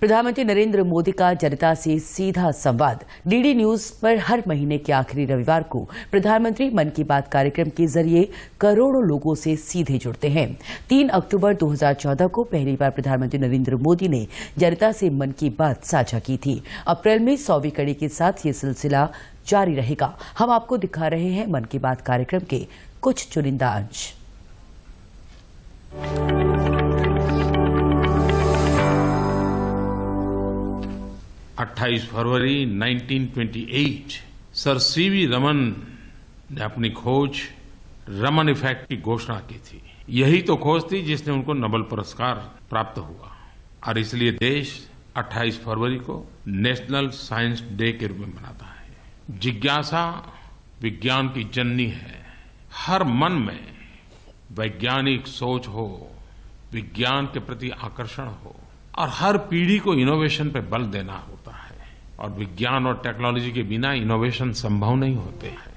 प्रधानमंत्री नरेंद्र मोदी का जनता से सीधा संवाद डीडी न्यूज पर हर महीने के आखिरी रविवार को प्रधानमंत्री मन की बात कार्यक्रम के जरिए करोड़ों लोगों से सीधे जुड़ते हैं 3 अक्टूबर 2014 को पहली बार प्रधानमंत्री नरेंद्र मोदी ने जनता से मन की बात साझा की थी अप्रैल में सौवीं कड़ी के साथ ये सिलसिला जारी रहेगा हम आपको दिखा रहे हैं मन की बात कार्यक्रम के कुछ चुनिंदा अंश 28 फरवरी 1928 सर सीवी रमन ने अपनी खोज रमन इफेक्ट की घोषणा की थी यही तो खोज थी जिसने उनको नोबल पुरस्कार प्राप्त हुआ और इसलिए देश 28 फरवरी को नेशनल साइंस डे के रूप में मनाता है जिज्ञासा विज्ञान की जननी है हर मन में वैज्ञानिक सोच हो विज्ञान के प्रति आकर्षण हो और हर पीढ़ी को इनोवेशन पर बल देना हो और विज्ञान और टेक्नोलॉजी के बिना इनोवेशन संभव नहीं होते हैं